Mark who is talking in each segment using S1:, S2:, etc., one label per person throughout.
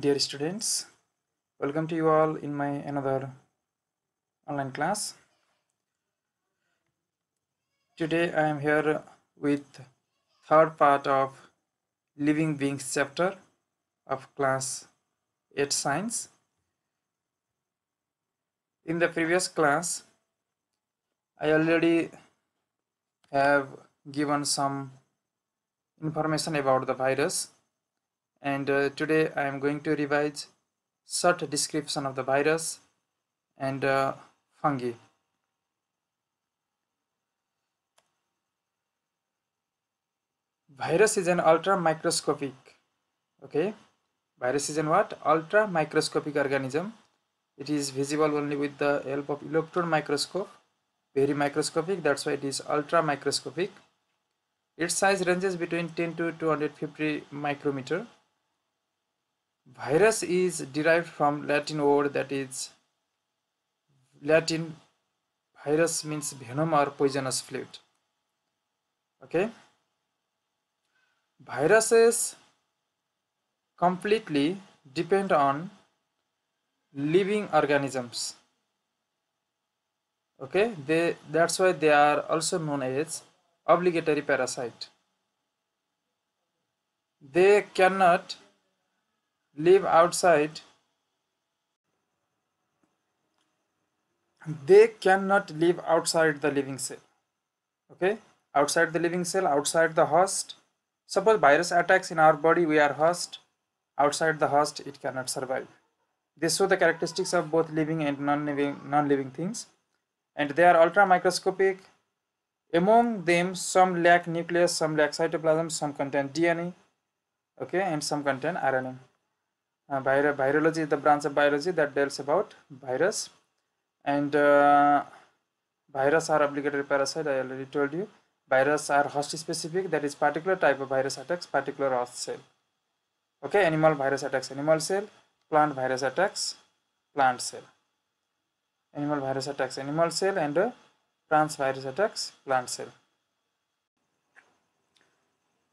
S1: dear students welcome to you all in my another online class today i am here with third part of living beings chapter of class 8 science in the previous class i already have given some information about the virus and uh, today I am going to revise short description of the virus and uh, fungi. Virus is an ultra microscopic, okay? Virus is an what? Ultra microscopic organism. It is visible only with the help of electron microscope, very microscopic, that's why it is ultra microscopic. Its size ranges between 10 to 250 micrometer Virus is derived from Latin word that is Latin virus means venom or poisonous fluid. Okay. Viruses completely depend on living organisms. Okay, they that's why they are also known as obligatory parasite. They cannot live outside they cannot live outside the living cell okay outside the living cell outside the host suppose virus attacks in our body we are host outside the host it cannot survive they show the characteristics of both living and non-living non-living things and they are ultra microscopic among them some lack nucleus some lack cytoplasm some contain dna okay and some contain rna uh, vir virology is the branch of biology that deals about virus and uh, virus are obligatory parasite i already told you virus are host specific that is particular type of virus attacks particular host cell okay animal virus attacks animal cell plant virus attacks plant cell animal virus attacks animal cell and uh, plant virus attacks plant cell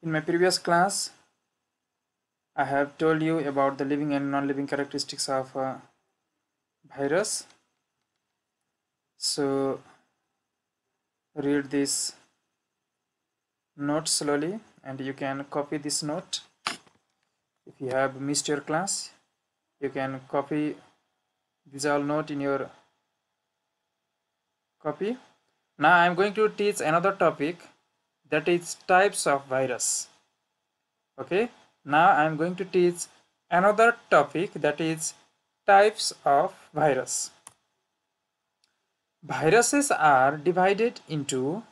S1: in my previous class I have told you about the living and non-living characteristics of uh, virus so read this note slowly and you can copy this note if you have missed your class you can copy this all note in your copy now I'm going to teach another topic that is types of virus okay now I am going to teach another topic that is types of virus. Viruses are divided into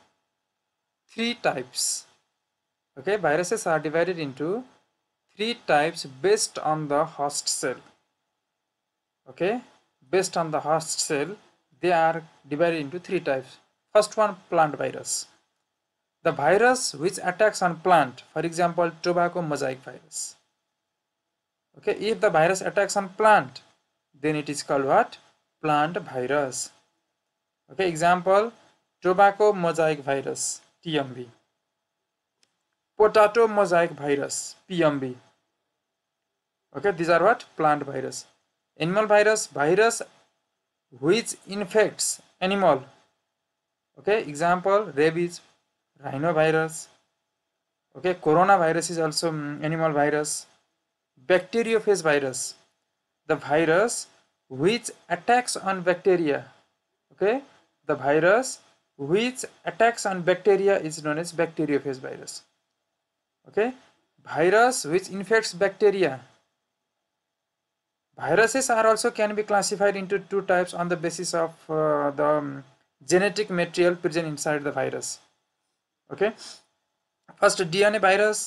S1: three types. Okay, viruses are divided into three types based on the host cell. Okay, based on the host cell, they are divided into three types. First one, plant virus the virus which attacks on plant for example tobacco mosaic virus okay if the virus attacks on plant then it is called what plant virus okay example tobacco mosaic virus tmv potato mosaic virus pmv okay these are what plant virus animal virus virus which infects animal okay example rabies rhinovirus okay coronavirus is also mm, animal virus bacteriophage virus the virus which attacks on bacteria okay the virus which attacks on bacteria is known as bacteriophage virus okay virus which infects bacteria viruses are also can be classified into two types on the basis of uh, the um, genetic material present inside the virus okay first dna virus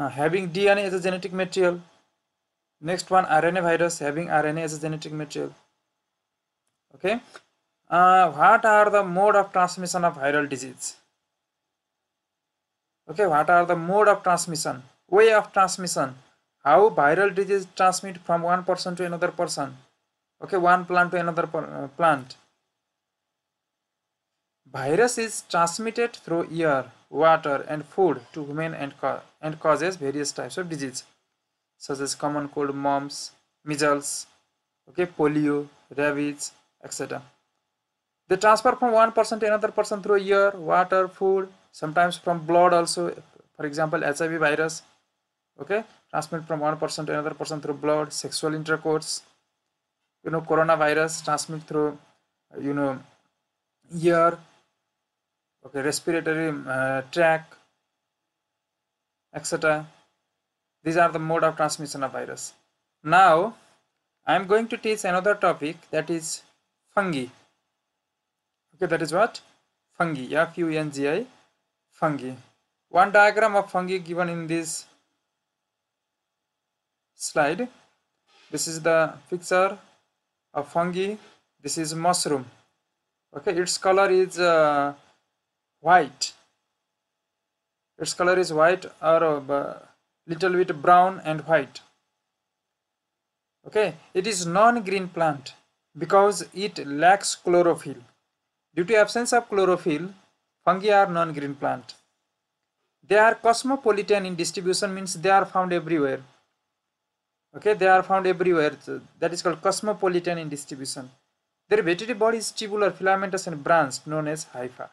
S1: uh, having dna as a genetic material next one rna virus having rna as a genetic material okay uh, what are the mode of transmission of viral disease okay what are the mode of transmission way of transmission how viral disease transmit from one person to another person okay one plant to another per, uh, plant Virus is transmitted through air, water and food to human and, and causes various types of disease such as common cold, mumps, measles, okay, polio, rabies, etc. They transfer from one person to another person through air, water, food, sometimes from blood also, for example, HIV virus, okay, transmit from one person to another person through blood, sexual intercourse, you know, coronavirus transmit through, you know, air, okay respiratory uh, tract etc these are the mode of transmission of virus now i am going to teach another topic that is fungi okay that is what fungi f-u-n-g-i fungi one diagram of fungi given in this slide this is the picture of fungi this is mushroom okay its color is uh, white its color is white or uh, little bit brown and white okay it is non-green plant because it lacks chlorophyll due to absence of chlorophyll fungi are non-green plant they are cosmopolitan in distribution means they are found everywhere okay they are found everywhere so that is called cosmopolitan in distribution their vegetative body is tubular filamentous and branched known as hypha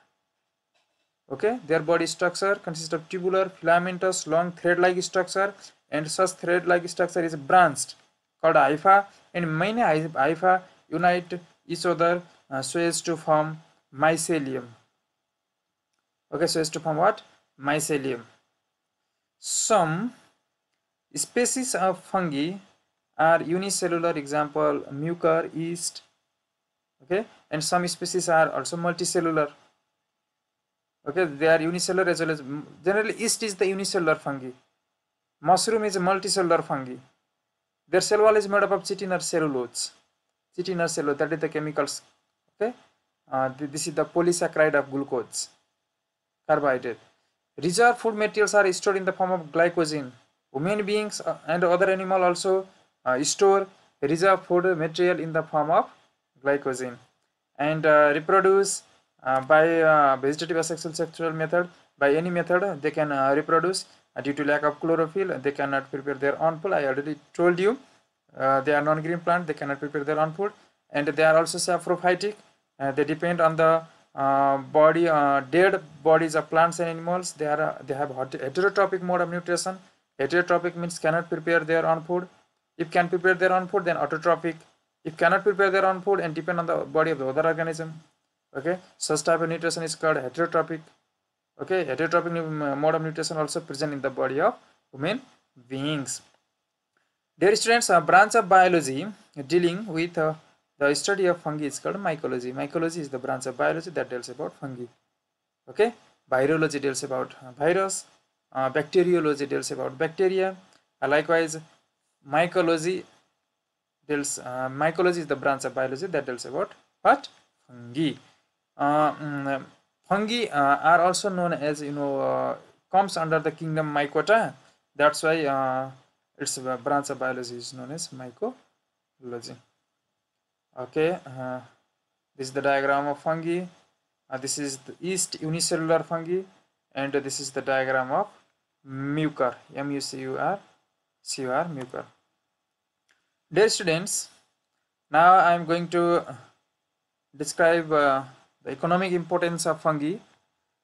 S1: okay their body structure consists of tubular filamentous long thread-like structure and such thread-like structure is branched called hypha and many hypha unite each other uh, so as to form mycelium okay so as to form what mycelium some species of fungi are unicellular example mucor yeast okay and some species are also multicellular okay they are unicellular as well as generally yeast is the unicellular fungi mushroom is a multicellular fungi their cell wall is made up of chitin or cellulose chitin or cellulose that is the chemicals okay uh, this is the polysaccharide of glucose carbohydrate reserve food materials are stored in the form of glycogen human beings uh, and other animal also uh, store reserve food material in the form of glycogen and uh, reproduce uh, by uh, vegetative asexual sexual method, by any method, they can uh, reproduce. due to lack of chlorophyll, they cannot prepare their own food. I already told you, they are non-green plant, they cannot prepare their own food. And they are also saprophytic. they depend on the uh, body uh, dead bodies of plants and animals they are uh, they have heterotrophic mode of nutrition heterotrophic means cannot prepare their own food if can prepare their own food then autotrophic if cannot prepare their own food and depend on the body of the other organism okay such type of nutrition is called heterotrophic okay heterotrophic mode of nutrition also present in the body of human beings dear students a branch of biology dealing with uh, the study of fungi is called mycology mycology is the branch of biology that deals about fungi okay virology deals about uh, virus uh, bacteriology deals about bacteria uh, likewise mycology deals uh, mycology is the branch of biology that deals about what fungi fungi uh, mm, uh, are also known as you know uh, comes under the kingdom mycota that's why its branch of biology is known as mycology okay uh, this is the diagram of fungi uh, this is the yeast unicellular fungi and this is the diagram of mucor m-u-c-u-r c-u-r mucor dear students now i am going to describe the economic importance of fungi.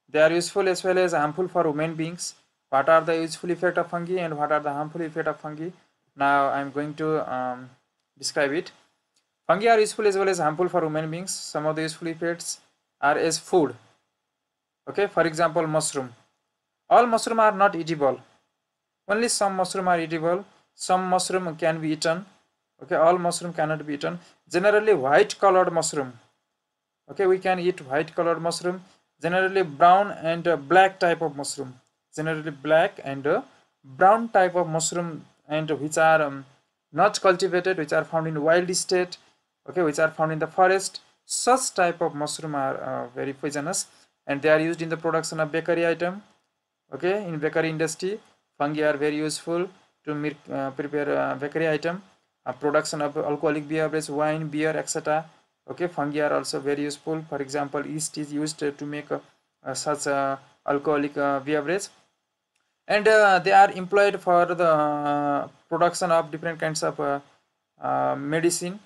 S1: They are useful as well as harmful for human beings. What are the useful effect of fungi and what are the harmful effect of fungi? Now I am going to um, describe it. Fungi are useful as well as harmful for human beings. Some of the useful effects are as food. Okay, for example, mushroom. All mushroom are not eatable. Only some mushroom are eatable. Some mushroom can be eaten. Okay, all mushroom cannot be eaten. Generally, white colored mushroom okay we can eat white color mushroom generally brown and uh, black type of mushroom generally black and uh, brown type of mushroom and which are um, not cultivated which are found in wild state okay which are found in the forest such type of mushroom are uh, very poisonous and they are used in the production of bakery item okay in bakery industry fungi are very useful to uh, prepare uh, bakery item uh, production of alcoholic beverage wine beer etc okay fungi are also very useful for example yeast is used to make uh, such uh, alcoholic uh, beverage and they are employed for the production of different kinds of medicine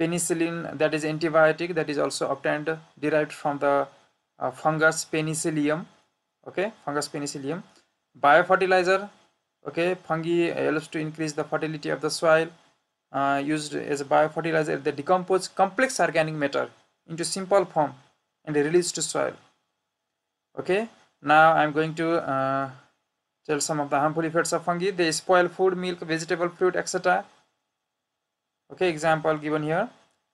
S1: penicillin that is antibiotic that is also obtained derived from the uh, fungus penicillium okay fungus penicillium biofertilizer okay fungi helps to increase the fertility of the soil uh, used as a biofertilizer they decompose complex organic matter into simple form and release to soil okay now i'm going to uh, tell some of the harmful effects of fungi they spoil food milk vegetable fruit etc okay example given here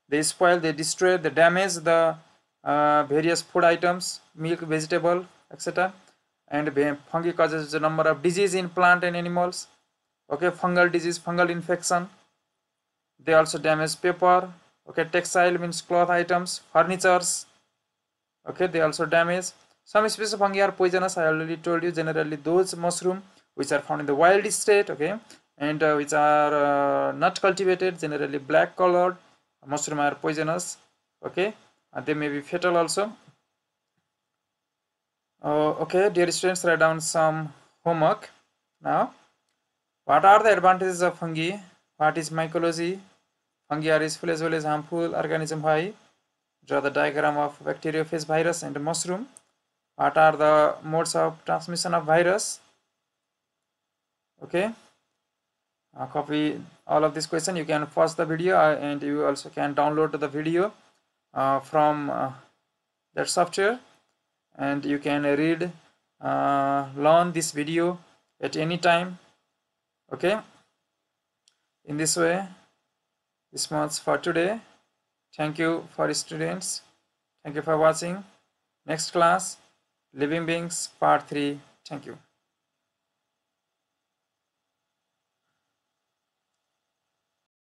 S1: they spoil they destroy they damage the uh, various food items milk vegetable etc and fungi causes a number of disease in plant and animals okay fungal disease fungal infection they also damage paper okay textile means cloth items furnitures okay they also damage some species of fungi are poisonous i already told you generally those mushroom which are found in the wild state okay and uh, which are uh, not cultivated generally black colored mushroom are poisonous okay and they may be fatal also uh, okay dear students write down some homework now what are the advantages of fungi what is mycology? Fungi are useful as well as harmful organism. Why? Draw the diagram of bacteriophage virus and mushroom. What are the modes of transmission of virus? Okay. Uh, copy all of this question. You can pause the video uh, and you also can download the video uh, from uh, that software and you can read, uh, learn this video at any time. Okay in this way this much for today thank you for students thank you for watching next class living beings part 3 thank you